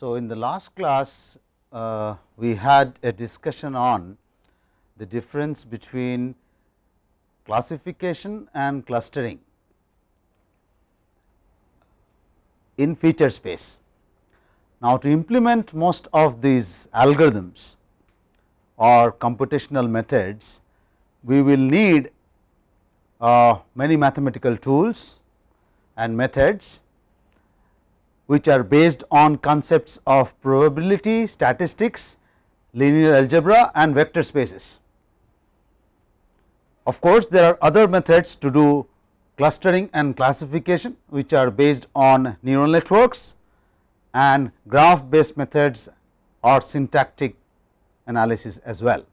So, in the last class uh, we had a discussion on the difference between classification and clustering in feature space. Now, to implement most of these algorithms or computational methods, we will need uh, many mathematical tools and methods which are based on concepts of probability, statistics, linear algebra and vector spaces. Of course, there are other methods to do clustering and classification which are based on neural networks and graph based methods or syntactic analysis as well.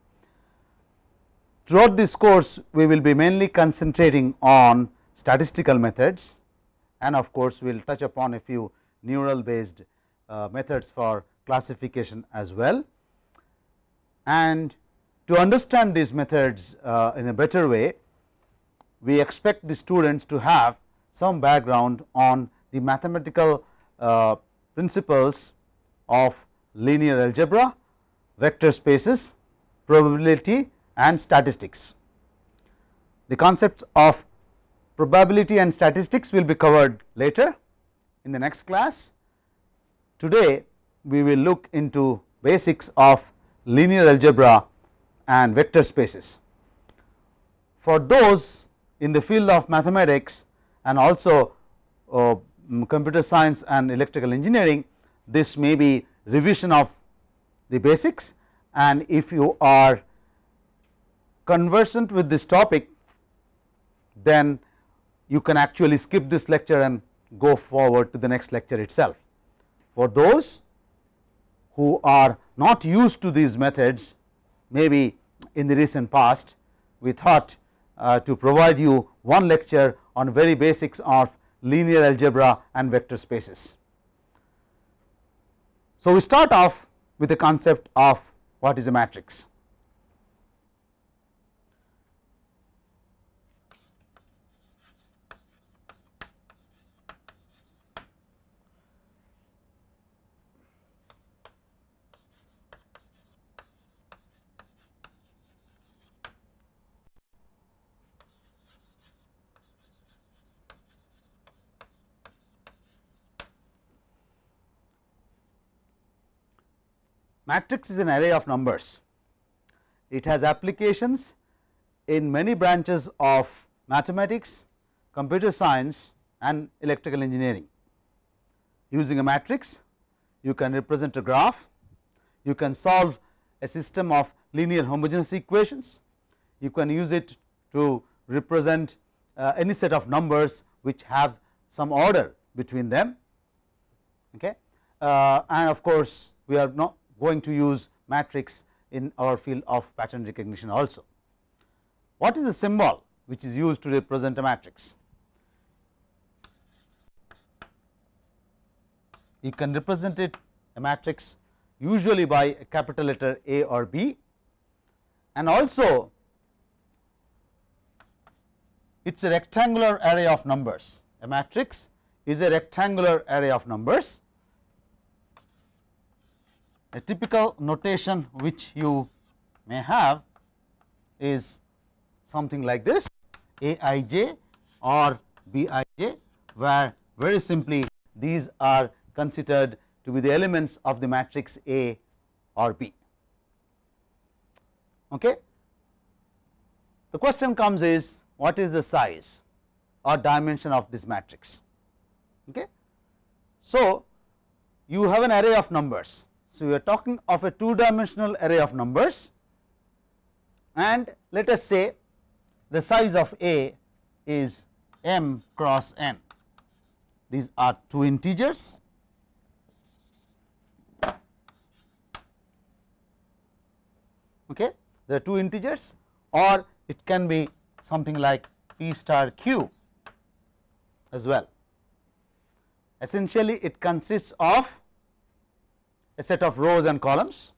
Throughout this course, we will be mainly concentrating on statistical methods and of course, we will touch upon a few neural based uh, methods for classification as well. And to understand these methods uh, in a better way, we expect the students to have some background on the mathematical uh, principles of linear algebra, vector spaces, probability and statistics. The concepts of probability and statistics will be covered later in the next class. Today we will look into basics of linear algebra and vector spaces. For those in the field of mathematics and also uh, mm, computer science and electrical engineering, this may be revision of the basics and if you are conversant with this topic, then you can actually skip this lecture and go forward to the next lecture itself. For those who are not used to these methods, maybe in the recent past, we thought uh, to provide you one lecture on very basics of linear algebra and vector spaces. So, we start off with the concept of what is a matrix. Matrix is an array of numbers. It has applications in many branches of mathematics, computer science and electrical engineering. Using a matrix, you can represent a graph, you can solve a system of linear homogeneous equations, you can use it to represent uh, any set of numbers which have some order between them. Okay. Uh, and of course, we are not going to use matrix in our field of pattern recognition also. What is the symbol which is used to represent a matrix? You can represent it a matrix usually by a capital letter A or B and also it is a rectangular array of numbers. A matrix is a rectangular array of numbers a typical notation which you may have is something like this Aij or Bij where very simply these are considered to be the elements of the matrix A or B. Okay. The question comes is what is the size or dimension of this matrix. Okay. So, you have an array of numbers so, we are talking of a two dimensional array of numbers and let us say the size of A is m cross n. These are two integers. Okay, there are two integers, or it can be something like p star q as well. Essentially, it consists of a set of rows and columns.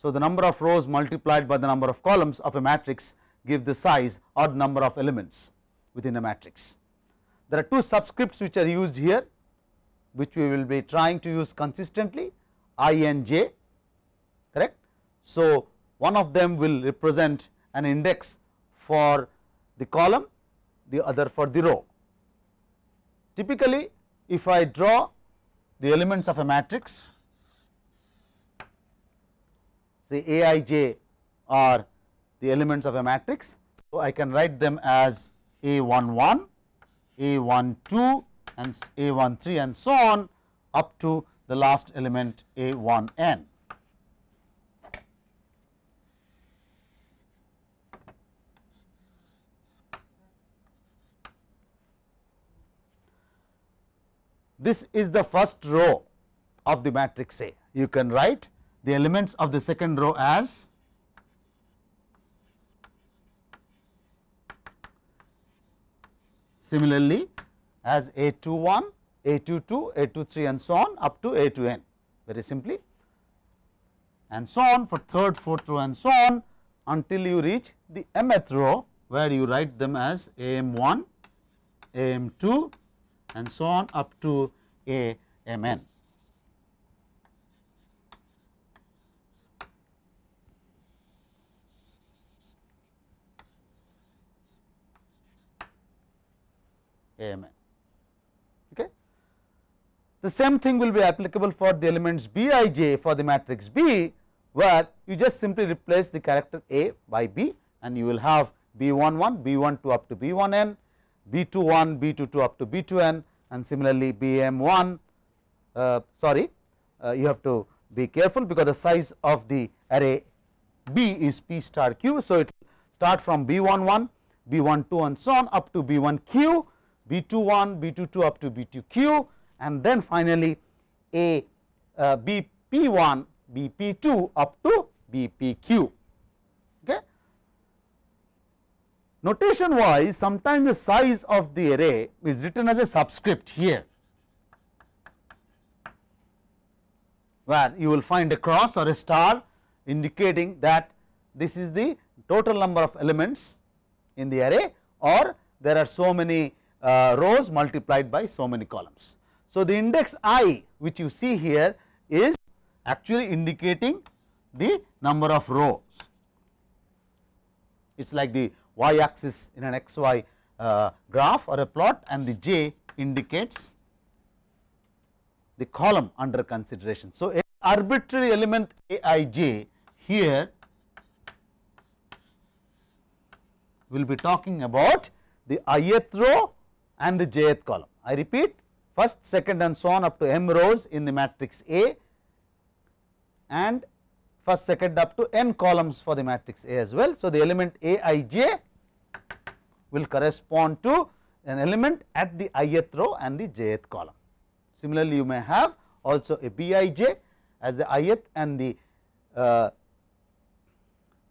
So, the number of rows multiplied by the number of columns of a matrix give the size or number of elements within a matrix. There are two subscripts which are used here, which we will be trying to use consistently i and j correct. So, one of them will represent an index for the column, the other for the row. Typically, if I draw the elements of a matrix, say A i j are the elements of a matrix. So, I can write them as A 1 1, A 1 2 and A 1 3 and so on up to the last element A 1 n. This is the first row of the matrix A. You can write the elements of the second row as similarly as A21, A22, A23 and so on up to A2n very simply and so on for third, fourth row and so on until you reach the mth row where you write them as AM1, AM2 and so on up to AMN. AMN. Okay. The same thing will be applicable for the elements Bij for the matrix B, where you just simply replace the character A by B and you will have B11, B12 up to B1n, B21, B22 up to B2n and similarly BM1, uh, sorry uh, you have to be careful because the size of the array B is P star Q. So, it will start from B11, B12 and so on up to B1Q B21, B22 up to B2Q and then finally A uh, BP1, BP2 up to BPQ. Okay. Notation wise sometimes the size of the array is written as a subscript here where you will find a cross or a star indicating that this is the total number of elements in the array or there are so many uh, rows multiplied by so many columns. So, the index i which you see here is actually indicating the number of rows. It is like the y axis in an x y uh, graph or a plot and the j indicates the column under consideration. So, a arbitrary element a i j here will be talking about the ith row and the jth column. I repeat first, second and so on up to m rows in the matrix A and first, second up to n columns for the matrix A as well. So, the element A i j will correspond to an element at the ith row and the jth column. Similarly, you may have also a bij as the ith and the uh,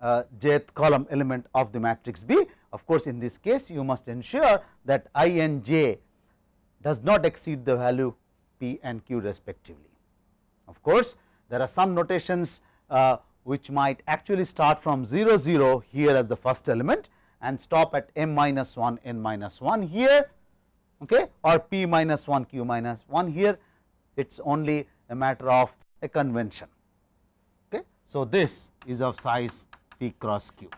uh, jth column element of the matrix B, of course, in this case you must ensure that i and j does not exceed the value p and q respectively. Of course, there are some notations uh, which might actually start from 0 0 here as the first element and stop at m minus 1 n minus 1 here okay, or p minus 1 q minus 1 here it is only a matter of a convention. Okay. So, this is of size p cross q.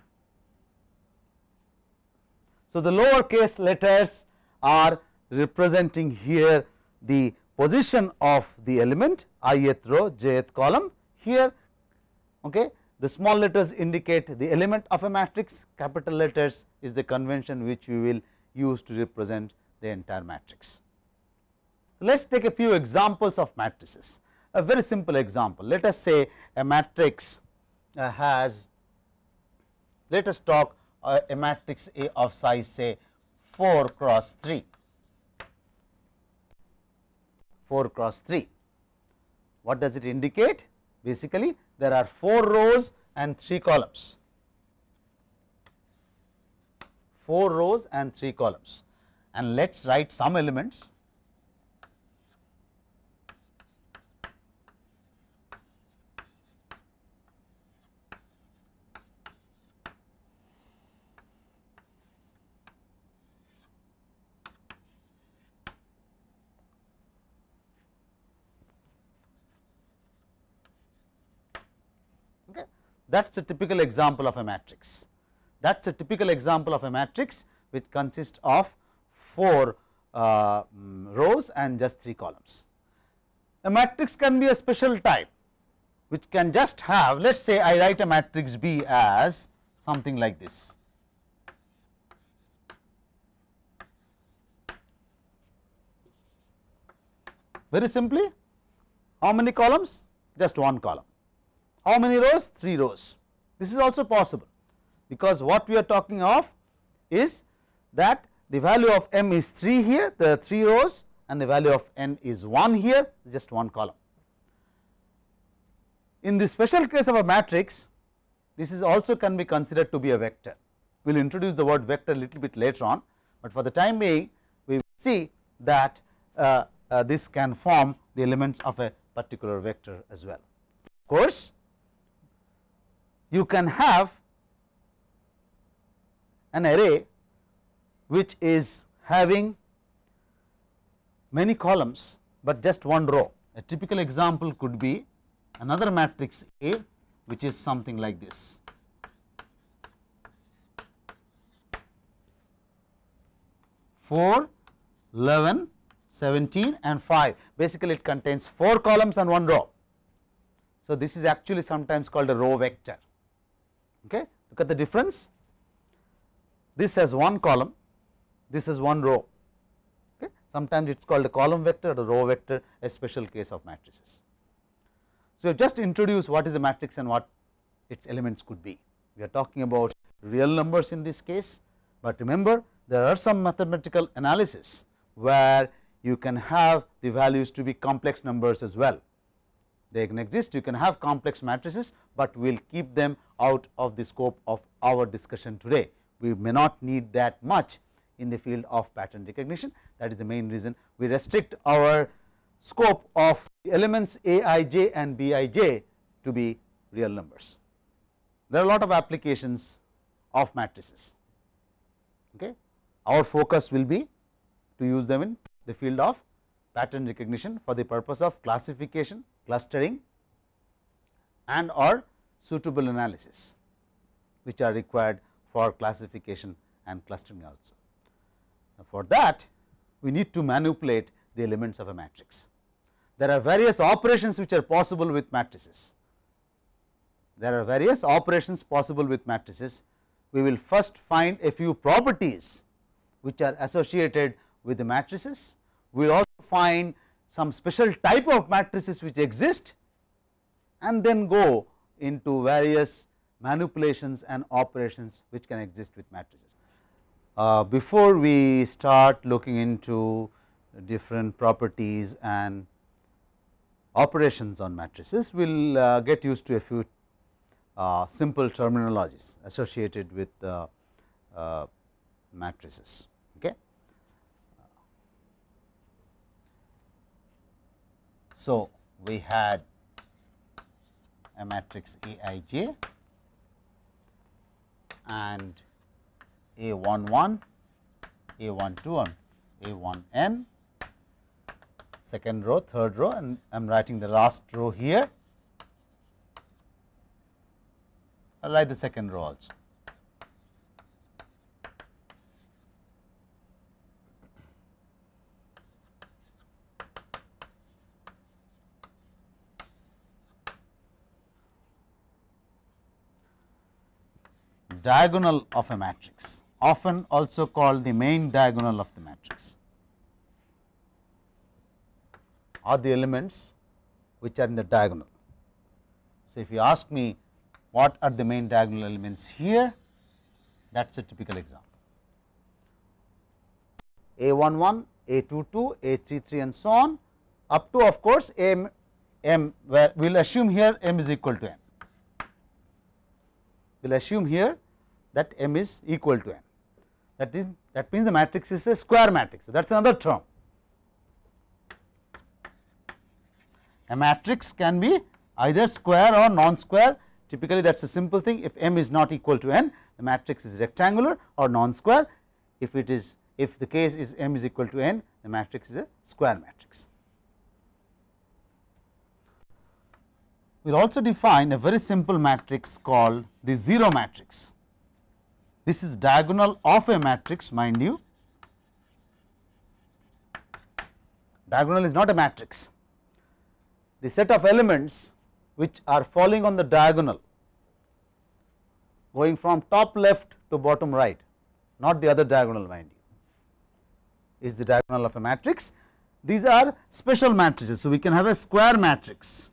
So, the lowercase letters are representing here the position of the element ith row jth column here. Okay. The small letters indicate the element of a matrix, capital letters is the convention which we will use to represent the entire matrix. So, let us take a few examples of matrices, a very simple example. Let us say a matrix uh, has, let us talk uh, a matrix A of size say 4 cross 3, 4 cross 3. What does it indicate? Basically, there are 4 rows and 3 columns, 4 rows and 3 columns and let us write some elements that is a typical example of a matrix. That is a typical example of a matrix which consists of 4 uh, mm, rows and just 3 columns. A matrix can be a special type which can just have let us say I write a matrix B as something like this. Very simply how many columns? Just one column how many rows 3 rows this is also possible because what we are talking of is that the value of m is 3 here there are 3 rows and the value of n is 1 here just one column. In the special case of a matrix this is also can be considered to be a vector we will introduce the word vector a little bit later on, but for the time being we will see that uh, uh, this can form the elements of a particular vector as well. Of course, you can have an array which is having many columns, but just one row. A typical example could be another matrix A which is something like this. Four, 11, 17 and 5. Basically, it contains 4 columns and 1 row. So, this is actually sometimes called a row vector okay look at the difference this has one column this has one row okay sometimes it's called a column vector or a row vector a special case of matrices so we have just introduced what is a matrix and what its elements could be we are talking about real numbers in this case but remember there are some mathematical analysis where you can have the values to be complex numbers as well they can exist you can have complex matrices, but we will keep them out of the scope of our discussion today. We may not need that much in the field of pattern recognition that is the main reason we restrict our scope of elements a i j and b i j to be real numbers. There are a lot of applications of matrices. Okay. Our focus will be to use them in the field of pattern recognition for the purpose of classification, clustering and or suitable analysis which are required for classification and clustering also. Now, for that we need to manipulate the elements of a matrix. There are various operations which are possible with matrices. There are various operations possible with matrices. We will first find a few properties which are associated with the matrices. We will also find some special type of matrices which exist and then go into various manipulations and operations which can exist with matrices. Uh, before we start looking into different properties and operations on matrices, we will uh, get used to a few uh, simple terminologies associated with uh, uh, matrices. So, we had a matrix Aij and a one one, A12, A1n, second row, third row and I am writing the last row here, I like the second row also. diagonal of a matrix often also called the main diagonal of the matrix are the elements which are in the diagonal. So, if you ask me what are the main diagonal elements here that is a typical example a 1 1 a 2 2 a 3 3 and so on up to of course m m where we will assume here m is equal to n. We will assume here that m is equal to n that is that means the matrix is a square matrix. So, that is another term a matrix can be either square or non-square typically that is a simple thing if m is not equal to n the matrix is rectangular or non-square if it is if the case is m is equal to n the matrix is a square matrix. We will also define a very simple matrix called the 0 matrix. This is diagonal of a matrix mind you, diagonal is not a matrix. The set of elements which are falling on the diagonal going from top left to bottom right, not the other diagonal mind you, is the diagonal of a matrix. These are special matrices. So, we can have a square matrix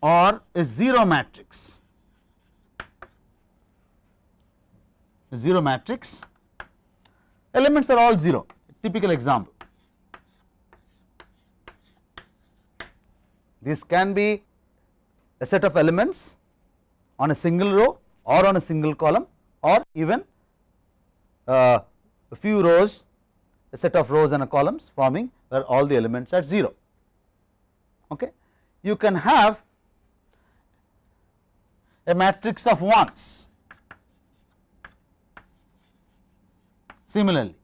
or a 0 matrix 0 matrix, elements are all 0, typical example. This can be a set of elements on a single row or on a single column or even uh, a few rows, a set of rows and columns forming where all the elements are 0. Okay. You can have a matrix of 1s Similarly,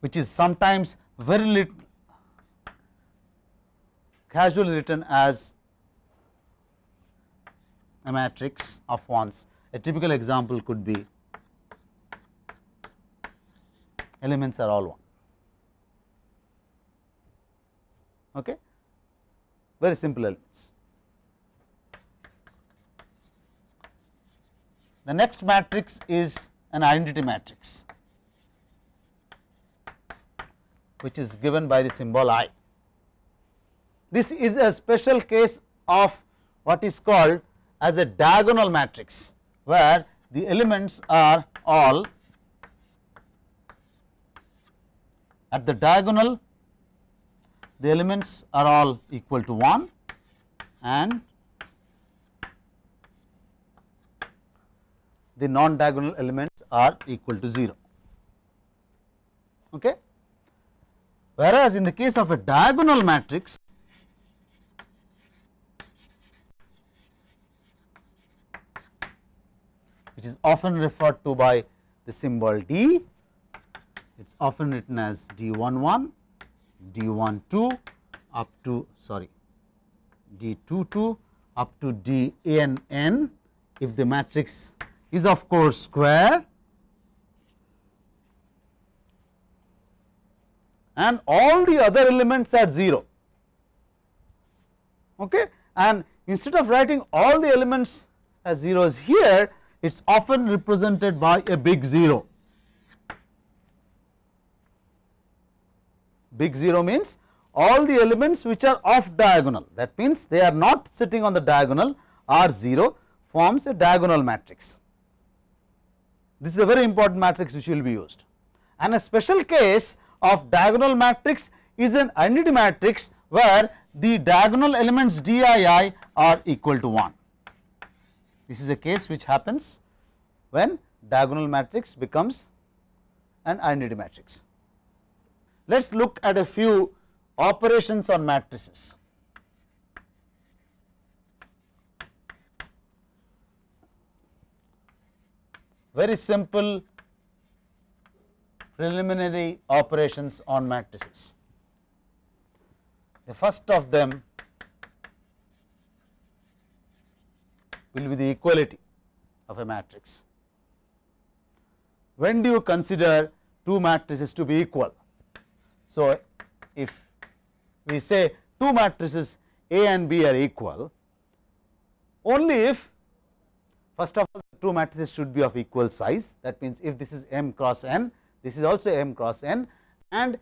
which is sometimes very little casually written as a matrix of ones. A typical example could be elements are all one. Okay? Very simple elements. The next matrix is an identity matrix, which is given by the symbol i. This is a special case of what is called as a diagonal matrix, where the elements are all at the diagonal the elements are all equal to 1 and the non diagonal elements are equal to 0. Okay? Whereas, in the case of a diagonal matrix, which is often referred to by the symbol D, it is often written as d one one, d one two, up to sorry d two, up to DANN if the matrix is of course square and all the other elements at 0 okay and instead of writing all the elements as zeros here it is often represented by a big 0 big 0 means all the elements which are off diagonal that means they are not sitting on the diagonal are 0 forms a diagonal matrix this is a very important matrix which will be used. And a special case of diagonal matrix is an identity matrix where the diagonal elements dii are equal to 1. This is a case which happens when diagonal matrix becomes an identity matrix. Let us look at a few operations on matrices. very simple preliminary operations on matrices. The first of them will be the equality of a matrix. When do you consider two matrices to be equal? So, if we say two matrices A and B are equal, only if first of all two matrices should be of equal size that means if this is m cross n this is also m cross n and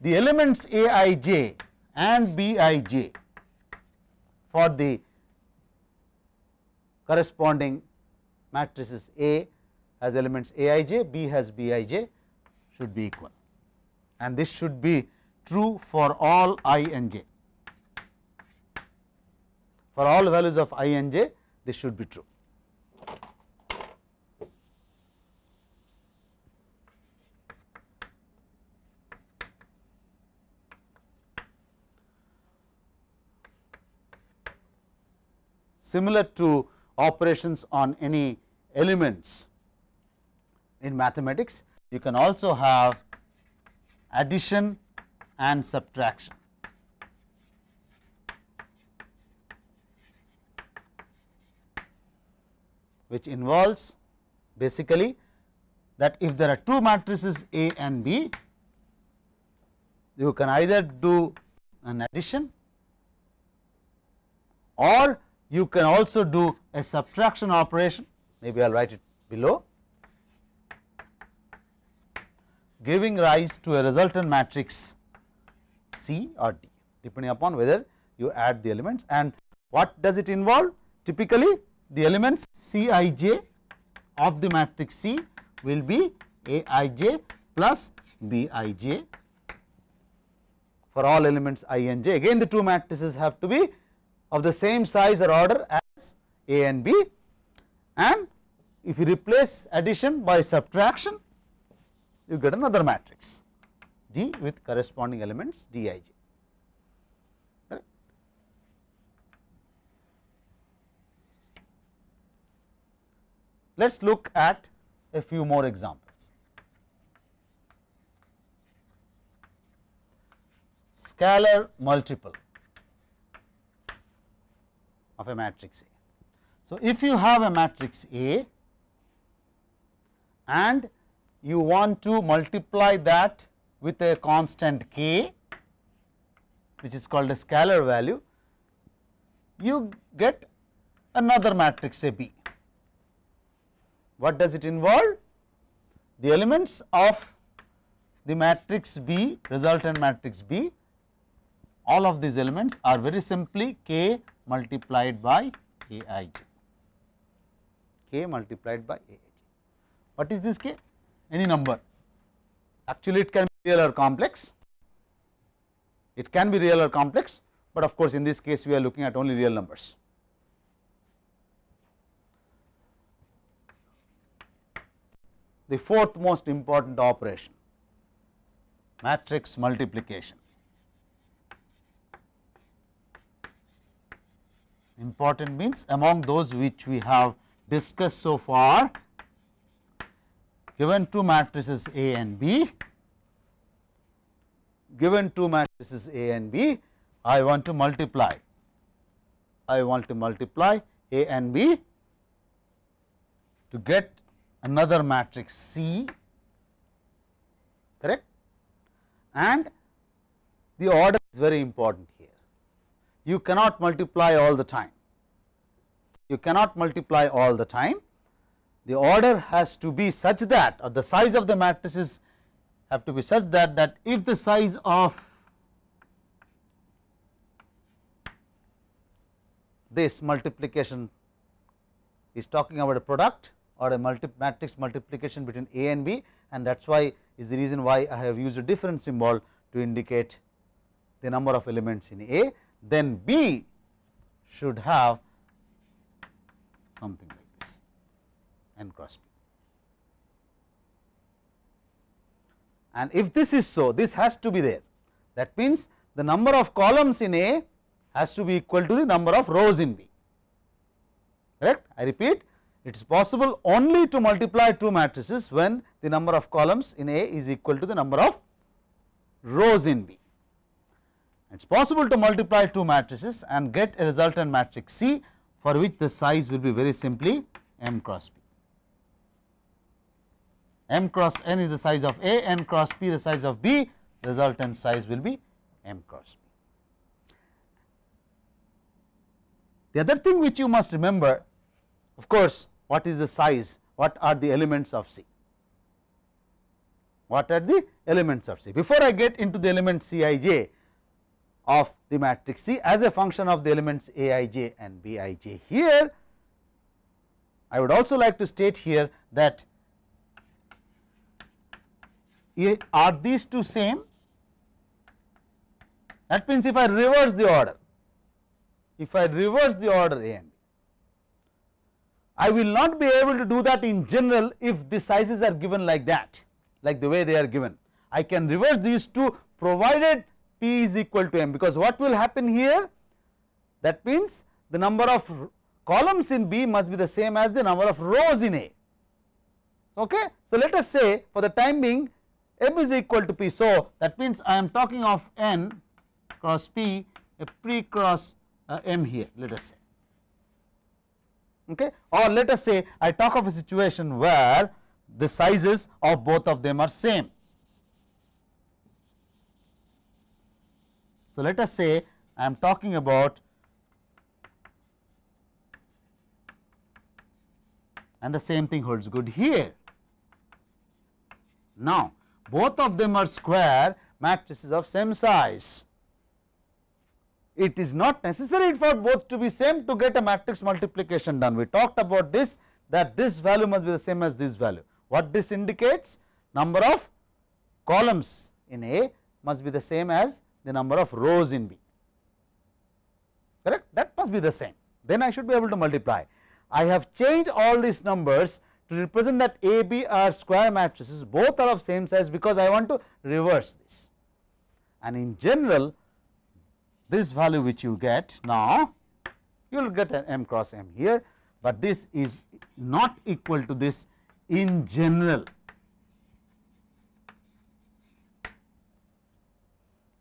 the elements a i j and b i j for the corresponding matrices A has elements A i j, B has B i j should be equal and this should be true for all i and j. For all values of i and j this should be true. similar to operations on any elements in mathematics. You can also have addition and subtraction. which involves basically that if there are two matrices A and B, you can either do an addition or you can also do a subtraction operation maybe I will write it below giving rise to a resultant matrix C or D depending upon whether you add the elements and what does it involve typically the elements C i j of the matrix C will be A i j plus B i j for all elements i and j again the two matrices have to be of the same size or order as A and B and if you replace addition by subtraction you get another matrix D with corresponding elements Dij. Let us look at a few more examples. Scalar multiple of a matrix A. So, if you have a matrix A and you want to multiply that with a constant k which is called a scalar value, you get another matrix A B. What does it involve? The elements of the matrix B resultant matrix B all of these elements are very simply k multiplied by K multiplied by A i j. What is this k? Any number. Actually, it can be real or complex. It can be real or complex, but of course, in this case, we are looking at only real numbers. The fourth most important operation matrix multiplication. important means among those which we have discussed so far given two matrices A and B, given two matrices A and B, I want to multiply, I want to multiply A and B to get another matrix C, correct? And the order is very important here. You cannot multiply all the time you cannot multiply all the time. The order has to be such that or the size of the matrices have to be such that that if the size of this multiplication is talking about a product or a multi matrix multiplication between A and B and that is why is the reason why I have used a different symbol to indicate the number of elements in A. Then B should have something like this and cross P. And if this is so, this has to be there. That means, the number of columns in A has to be equal to the number of rows in B, correct. I repeat, it is possible only to multiply two matrices when the number of columns in A is equal to the number of rows in B. It is possible to multiply two matrices and get a resultant matrix C for which the size will be very simply m cross p. m cross n is the size of A, n cross p the size of B, resultant size will be m cross p. The other thing which you must remember of course, what is the size, what are the elements of C? What are the elements of C? Before I get into the element C i j, of the matrix C as a function of the elements A i j and B i j. Here, I would also like to state here that are these two same? That means, if I reverse the order, if I reverse the order A and B, I will not be able to do that in general if the sizes are given like that, like the way they are given. I can reverse these two provided P is equal to m because what will happen here that means the number of columns in B must be the same as the number of rows in A. Okay. So, let us say for the time being m is equal to p. So, that means I am talking of n cross p a pre cross uh, m here let us say okay or let us say I talk of a situation where the sizes of both of them are same So, let us say I am talking about and the same thing holds good here. Now, both of them are square matrices of same size. It is not necessary for both to be same to get a matrix multiplication done. We talked about this that this value must be the same as this value. What this indicates? Number of columns in A must be the same as the number of rows in B correct that must be the same then I should be able to multiply. I have changed all these numbers to represent that A, B are square matrices both are of same size because I want to reverse this and in general this value which you get now you will get an m cross m here, but this is not equal to this in general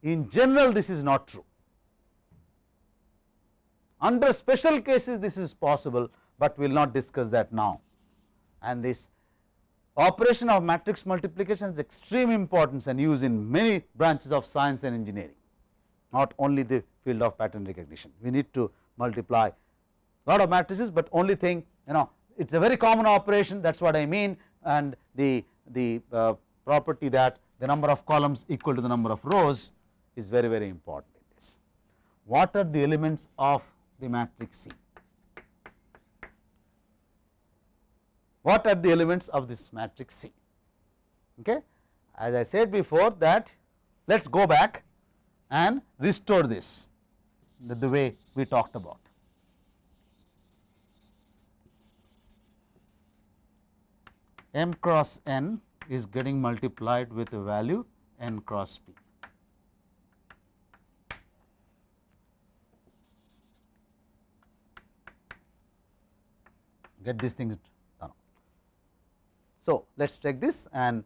In general this is not true. Under special cases this is possible, but we will not discuss that now and this operation of matrix multiplication is extreme importance and used in many branches of science and engineering, not only the field of pattern recognition. We need to multiply lot of matrices, but only thing you know it is a very common operation that is what I mean and the, the uh, property that the number of columns equal to the number of rows is very, very important in this. What are the elements of the matrix C? What are the elements of this matrix C? Okay. As I said before that let us go back and restore this the, the way we talked about. m cross n is getting multiplied with a value n cross p. get these things done. So, let us take this and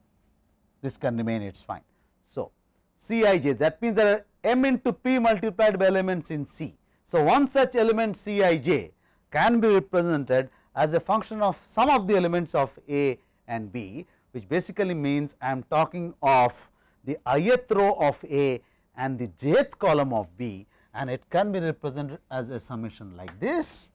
this can remain it is fine. So, C i j that means there are m into p multiplied by elements in C. So, one such element C i j can be represented as a function of some of the elements of A and B which basically means I am talking of the ith row of A and the jth column of B and it can be represented as a summation like this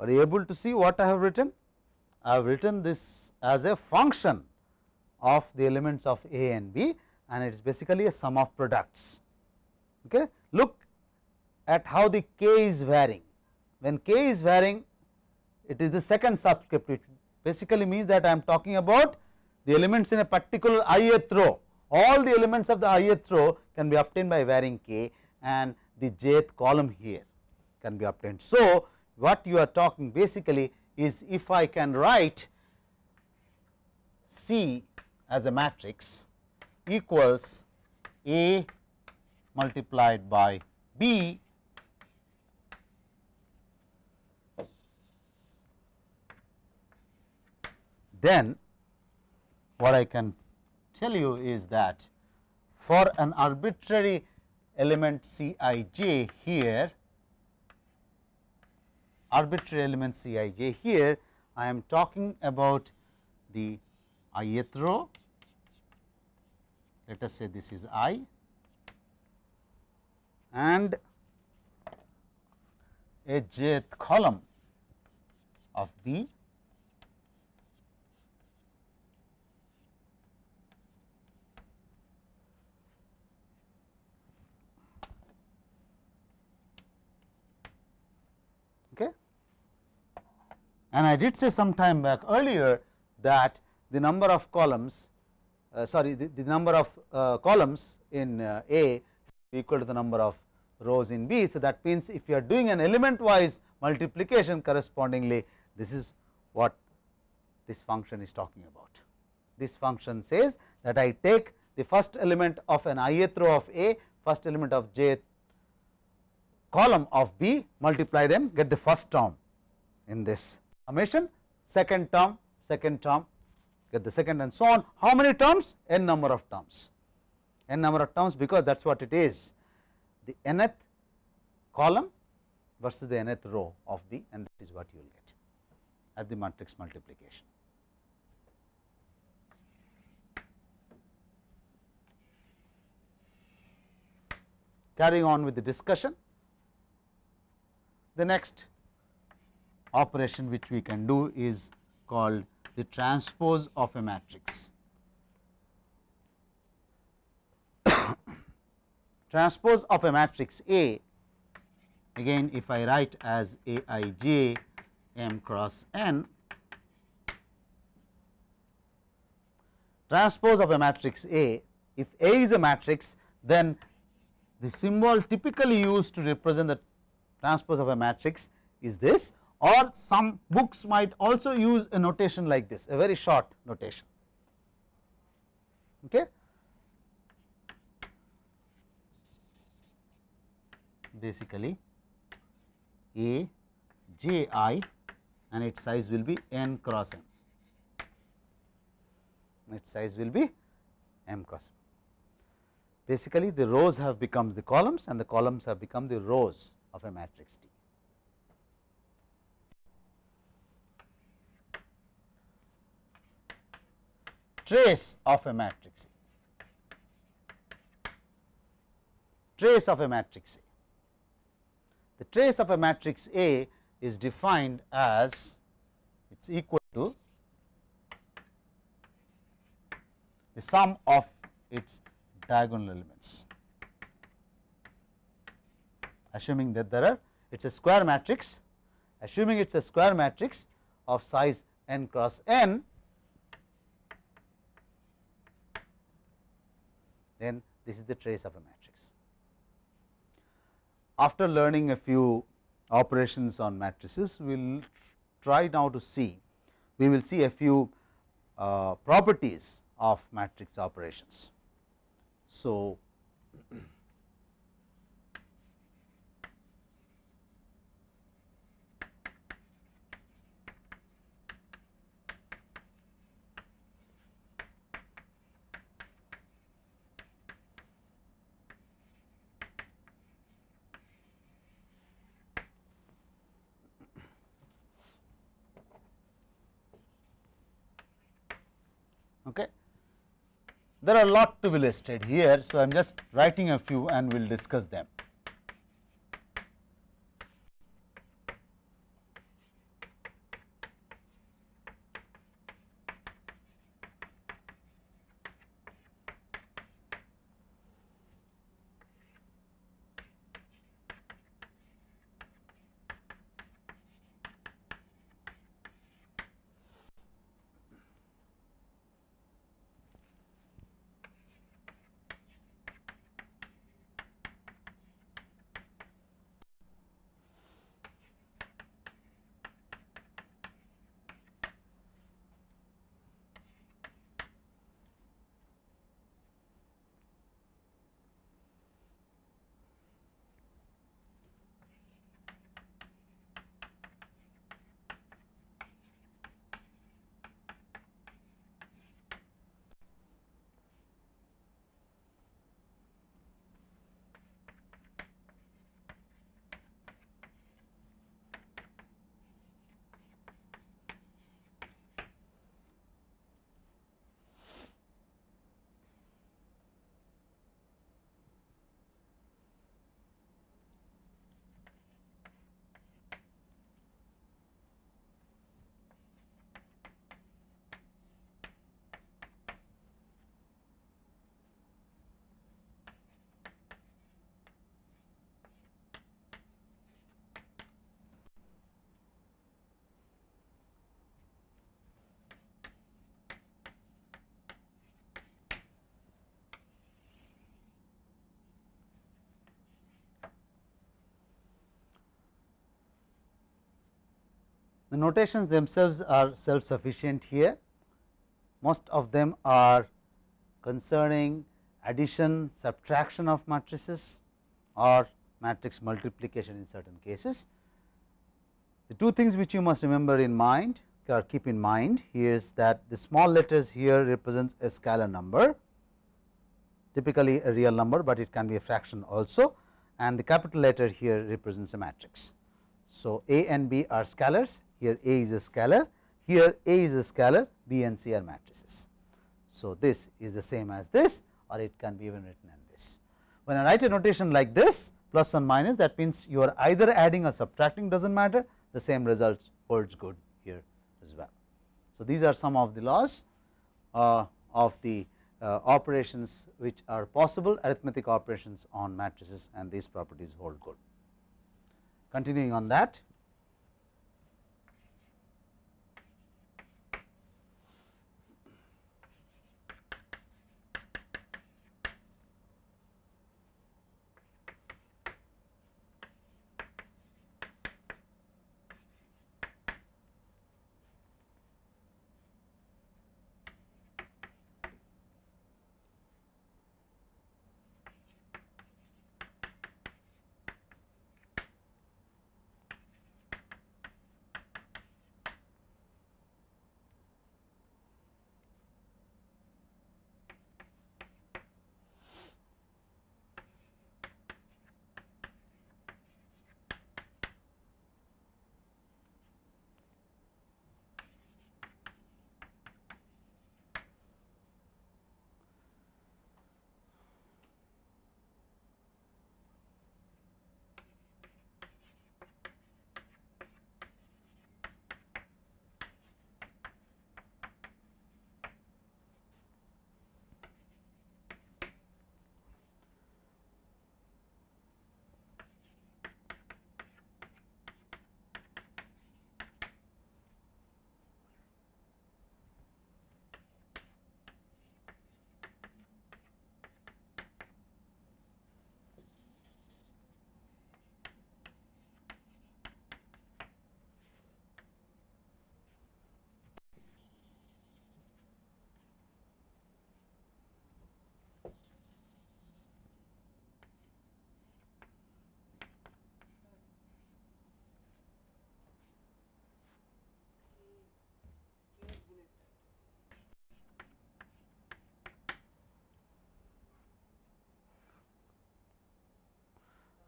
Are you able to see what I have written? I have written this as a function of the elements of A and B and it is basically a sum of products. Okay. Look at how the k is varying. When k is varying, it is the second subscript, it basically means that I am talking about the elements in a particular ith row. All the elements of the ith row can be obtained by varying k and the jth column here can be obtained. So, what you are talking basically is if I can write C as a matrix equals A multiplied by B then what I can tell you is that for an arbitrary element C i j here arbitrary element C i j. Here I am talking about the ith row, let us say this is i and a jth column of B And I did say some time back earlier that the number of columns uh, sorry the, the, number of uh, columns in uh, A equal to the number of rows in B. So, that means if you are doing an element wise multiplication correspondingly this is what this function is talking about. This function says that I take the first element of an ith row of A, first element of j column of B multiply them get the first term in this summation second term, second term, get the second and so on. How many terms? n number of terms, n number of terms because that is what it is the nth column versus the nth row of the and that is what you will get as the matrix multiplication. Carrying on with the discussion, the next operation which we can do is called the transpose of a matrix. transpose of a matrix A again if I write as A i j m cross n transpose of a matrix A if A is a matrix then the symbol typically used to represent the transpose of a matrix is this or some books might also use a notation like this a very short notation okay basically a j i and its size will be n cross m its size will be m cross m basically the rows have become the columns and the columns have become the rows of a matrix T. trace of a matrix A. Trace of a matrix A. The trace of a matrix A is defined as it is equal to the sum of its diagonal elements. Assuming that there are it is a square matrix, assuming it is a square matrix of size n cross n, then this is the trace of a matrix. After learning a few operations on matrices, we will try now to see, we will see a few uh, properties of matrix operations. So, There are a lot to be listed here, so I am just writing a few and we will discuss them. The notations themselves are self sufficient here, most of them are concerning addition subtraction of matrices or matrix multiplication in certain cases. The two things which you must remember in mind or keep in mind here is that the small letters here represents a scalar number typically a real number, but it can be a fraction also and the capital letter here represents a matrix. So, A and B are scalars here A is a scalar, here A is a scalar, B and C are matrices. So, this is the same as this or it can be even written as this. When I write a notation like this plus and minus that means you are either adding or subtracting does not matter the same result holds good here as well. So, these are some of the laws uh, of the uh, operations which are possible arithmetic operations on matrices and these properties hold good. Continuing on that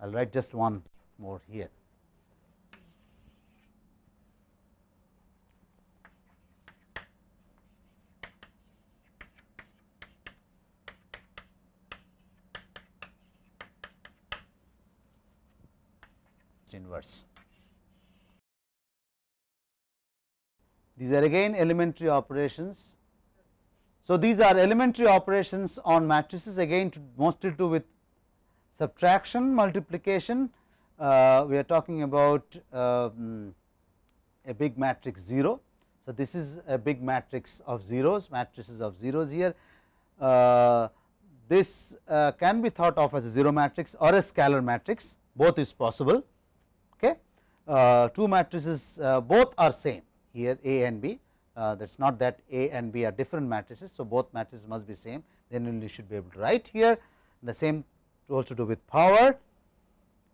I will write just one more here. inverse. These are again elementary operations. So, these are elementary operations on matrices again to, mostly to with Subtraction, multiplication, uh, we are talking about uh, mm, a big matrix 0. So, this is a big matrix of zeros, matrices of zeros here. Uh, this uh, can be thought of as a 0 matrix or a scalar matrix, both is possible. Okay. Uh, two matrices uh, both are same here A and B, that is not that A and B are different matrices. So, both matrices must be same, then you should be able to write here. The same also do with power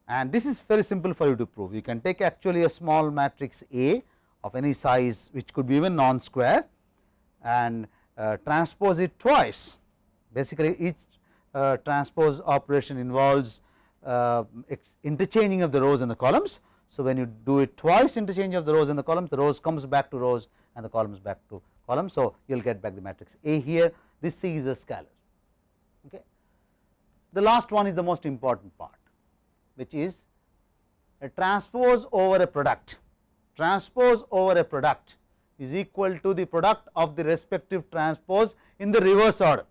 and this is very simple for you to prove. You can take actually a small matrix A of any size which could be even non-square and uh, transpose it twice. Basically, each uh, transpose operation involves uh, interchanging of the rows and the columns. So, when you do it twice interchange of the rows and the columns, the rows comes back to rows and the columns back to columns. So, you will get back the matrix A here, this C is a scalar. The last one is the most important part which is a transpose over a product. Transpose over a product is equal to the product of the respective transpose in the reverse order.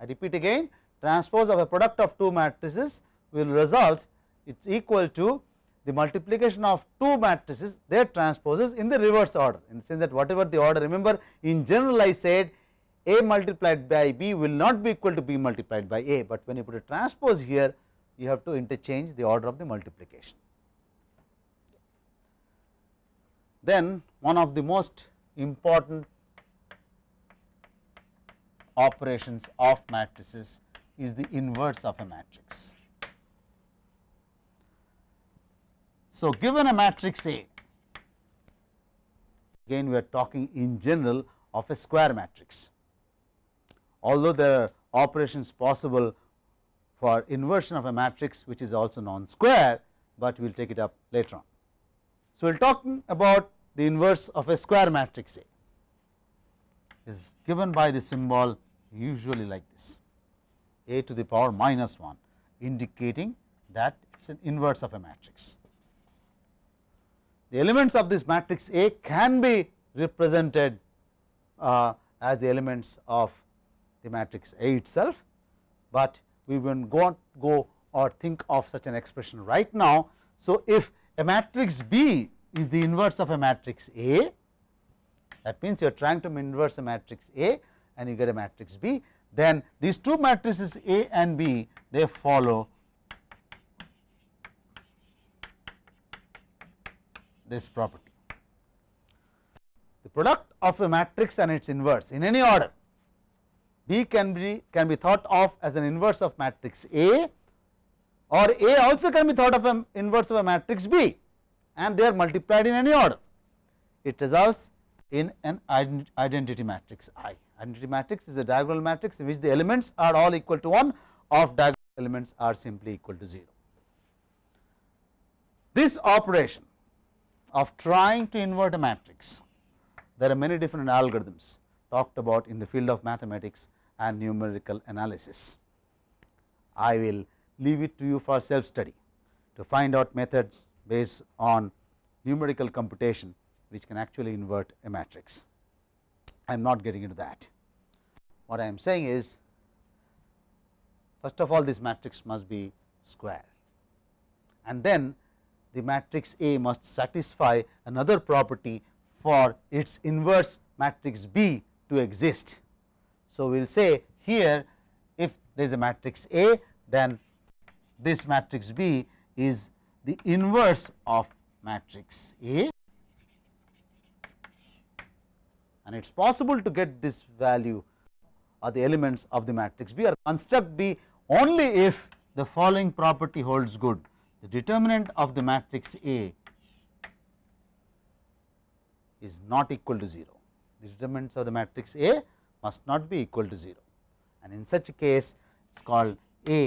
I repeat again transpose of a product of two matrices will result it is equal to the multiplication of two matrices their transposes in the reverse order in the sense that whatever the order remember in general I said a multiplied by B will not be equal to B multiplied by A, but when you put a transpose here, you have to interchange the order of the multiplication. Then one of the most important operations of matrices is the inverse of a matrix. So, given a matrix A, again we are talking in general of a square matrix although there are operations possible for inversion of a matrix which is also non-square, but we will take it up later on. So, we will talk about the inverse of a square matrix A is given by the symbol usually like this a to the power minus 1 indicating that it is an inverse of a matrix. The elements of this matrix A can be represented uh, as the elements of the matrix A itself, but we will not go or think of such an expression right now. So, if a matrix B is the inverse of a matrix A, that means you are trying to inverse a matrix A and you get a matrix B, then these two matrices A and B they follow this property. The product of a matrix and its inverse in any order B can be can be thought of as an inverse of matrix A or A also can be thought of an inverse of a matrix B and they are multiplied in any order. It results in an identity matrix I. Identity matrix is a diagonal matrix in which the elements are all equal to 1 of diagonal elements are simply equal to 0. This operation of trying to invert a matrix, there are many different algorithms talked about in the field of mathematics and numerical analysis. I will leave it to you for self study to find out methods based on numerical computation which can actually invert a matrix. I am not getting into that. What I am saying is first of all this matrix must be square and then the matrix A must satisfy another property for its inverse matrix B to exist. So, we will say here if there is a matrix A then this matrix B is the inverse of matrix A and it is possible to get this value or the elements of the matrix B or construct B only if the following property holds good. The determinant of the matrix A is not equal to 0, the determinants of the matrix A must not be equal to 0 and in such a case it is called A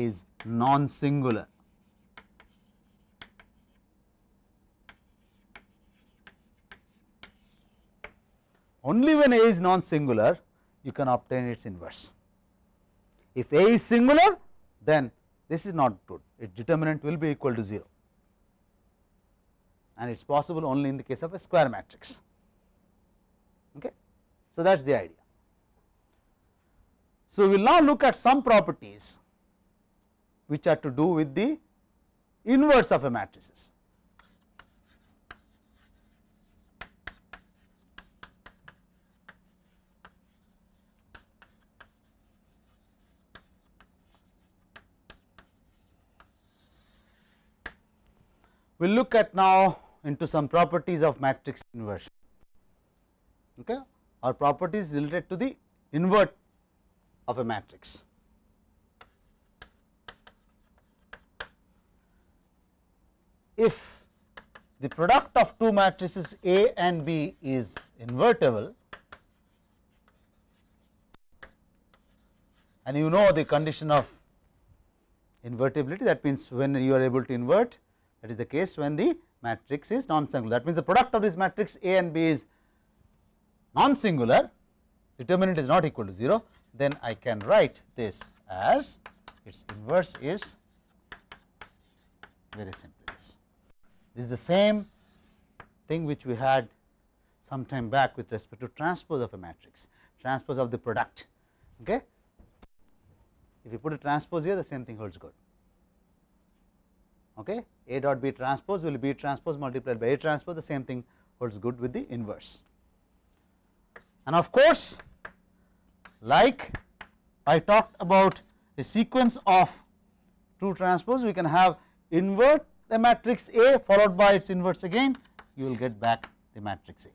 is non-singular. Only when A is non-singular you can obtain its inverse. If A is singular then this is not true, its determinant will be equal to 0 and it is possible only in the case of a square matrix. Okay. So, that is the idea. So, we will now look at some properties which are to do with the inverse of a matrices. We will look at now into some properties of matrix inversion okay, or properties related to the invert of a matrix. If the product of two matrices A and B is invertible and you know the condition of invertibility that means when you are able to invert that is the case when the matrix is non-singular that means the product of this matrix A and B is non-singular determinant is not equal to 0 then I can write this as its inverse is very simply this. This is the same thing which we had some time back with respect to transpose of a matrix, transpose of the product. Okay? If you put a transpose here, the same thing holds good. Okay? A dot B transpose will be transpose multiplied by A transpose, the same thing holds good with the inverse. And of course, like I talked about a sequence of 2 transpose we can have invert the matrix A followed by its inverse again you will get back the matrix A.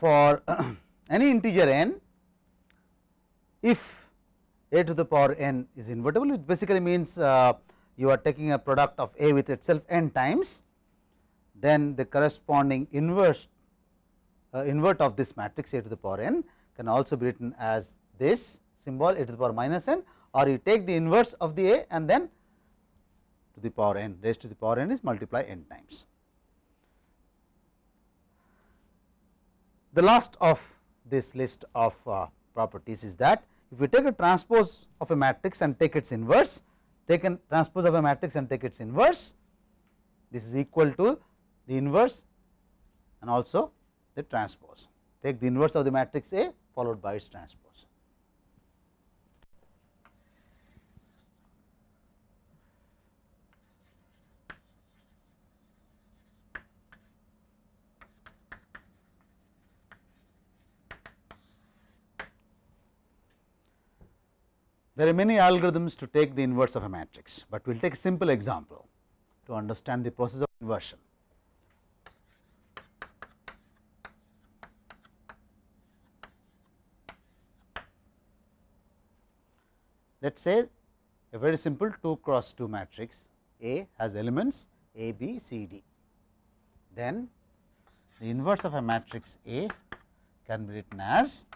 for any integer n if a to the power n is invertible it basically means uh, you are taking a product of a with itself n times then the corresponding inverse uh, invert of this matrix a to the power n can also be written as this symbol a to the power minus n or you take the inverse of the a and then to the power n raised to the power n is multiply n times. The last of this list of uh, properties is that if you take a transpose of a matrix and take its inverse, take a transpose of a matrix and take its inverse, this is equal to the inverse and also the transpose. Take the inverse of the matrix A followed by its transpose. There are many algorithms to take the inverse of a matrix, but we will take a simple example to understand the process of inversion. Let us say a very simple 2 cross 2 matrix A has elements A, B, C, D. Then the inverse of a matrix A can be written as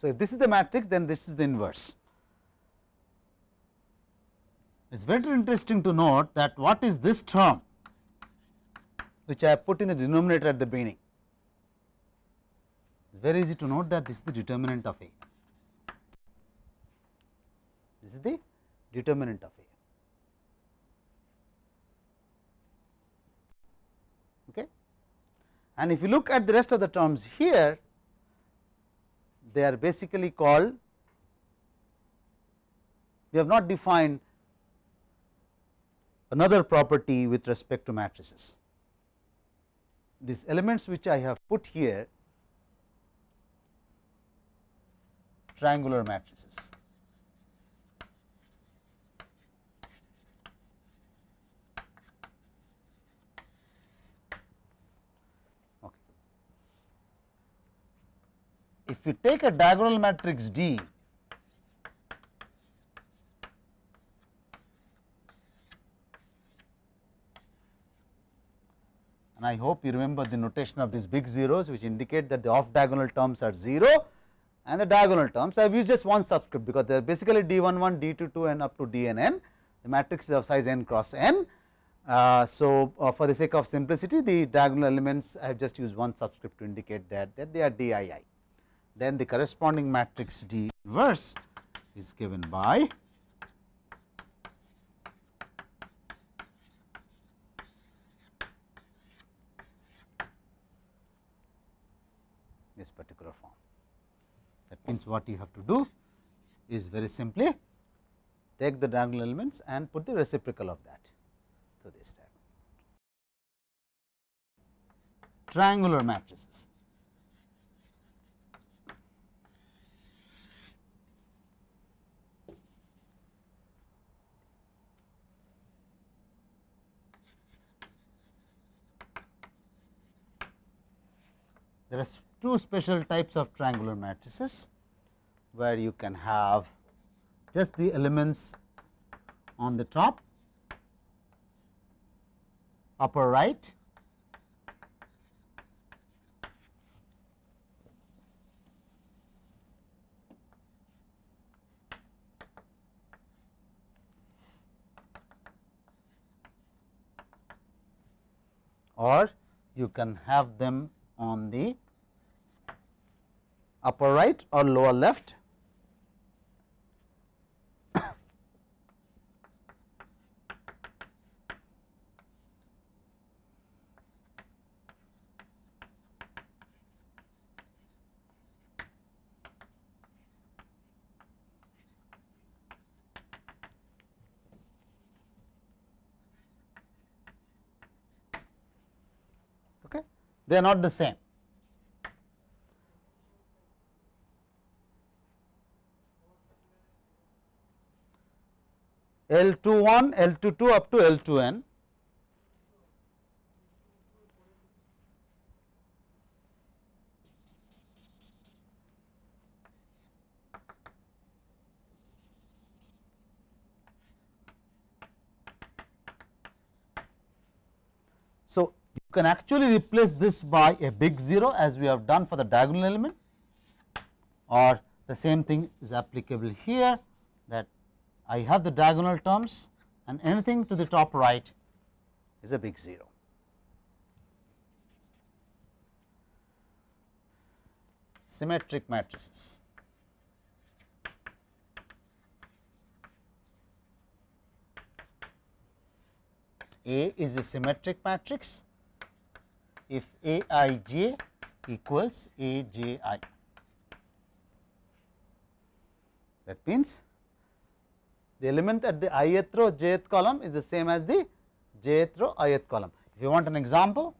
So, if this is the matrix then this is the inverse. It is very interesting to note that what is this term which I have put in the denominator at the beginning. It is very easy to note that this is the determinant of A. This is the determinant of A. Okay. And if you look at the rest of the terms here, they are basically called we have not defined another property with respect to matrices. These elements which I have put here triangular matrices. if you take a diagonal matrix D and I hope you remember the notation of these big zeros which indicate that the off diagonal terms are 0 and the diagonal terms. I have used just one subscript because they are basically D11, D22 and up to Dnn. The matrix is of size n cross n. Uh, so, uh, for the sake of simplicity the diagonal elements I have just used one subscript to indicate that, that they are dii then the corresponding matrix D inverse is given by this particular form. That means, what you have to do is very simply take the diagonal elements and put the reciprocal of that to this diagonal. Triangular matrices. There are two special types of triangular matrices where you can have just the elements on the top, upper right, or you can have them on the upper right or lower left they are not the same. L 2 1, L 2 2 up to L 2 n You can actually replace this by a big 0 as we have done for the diagonal element or the same thing is applicable here that I have the diagonal terms and anything to the top right is a big 0. Symmetric matrices. A is a symmetric matrix if A i j equals A j i. That means, the element at the ith row jth column is the same as the jth row ith column. If you want an example,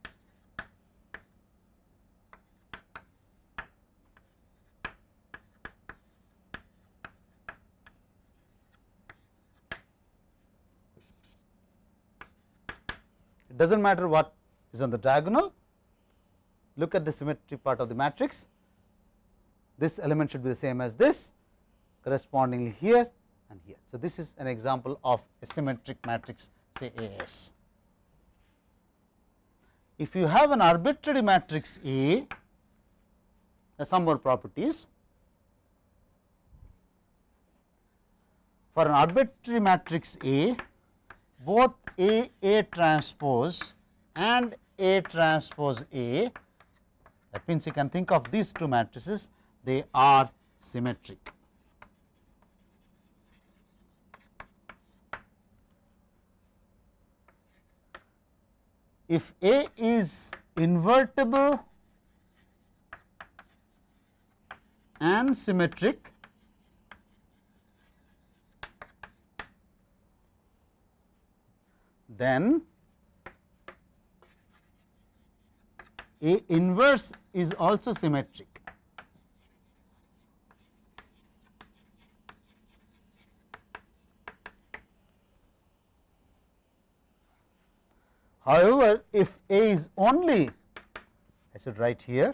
it does not matter what is on the diagonal, look at the symmetry part of the matrix, this element should be the same as this correspondingly here and here. So, this is an example of a symmetric matrix say A s. If you have an arbitrary matrix A, uh, some more properties. For an arbitrary matrix A, both A A transpose and A transpose A that means you can think of these two matrices they are symmetric. If A is invertible and symmetric, then A inverse is also symmetric. However, if A is only, I should write here,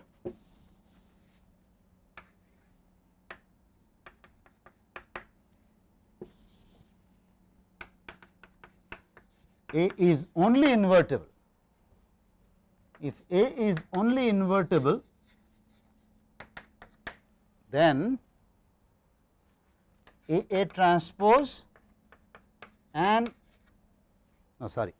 A is only invertible if A is only invertible then A A transpose and no sorry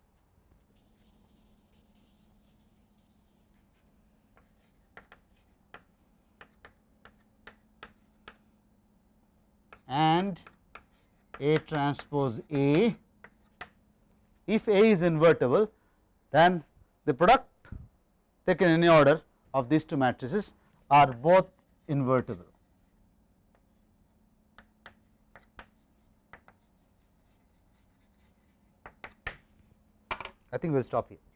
and A transpose A if A is invertible then the product taken any order of these two matrices are both invertible. I think we will stop here.